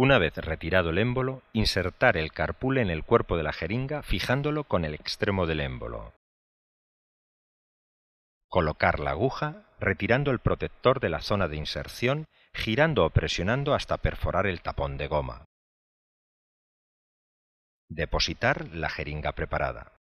Una vez retirado el émbolo, insertar el carpule en el cuerpo de la jeringa fijándolo con el extremo del émbolo. Colocar la aguja retirando el protector de la zona de inserción, girando o presionando hasta perforar el tapón de goma. Depositar la jeringa preparada.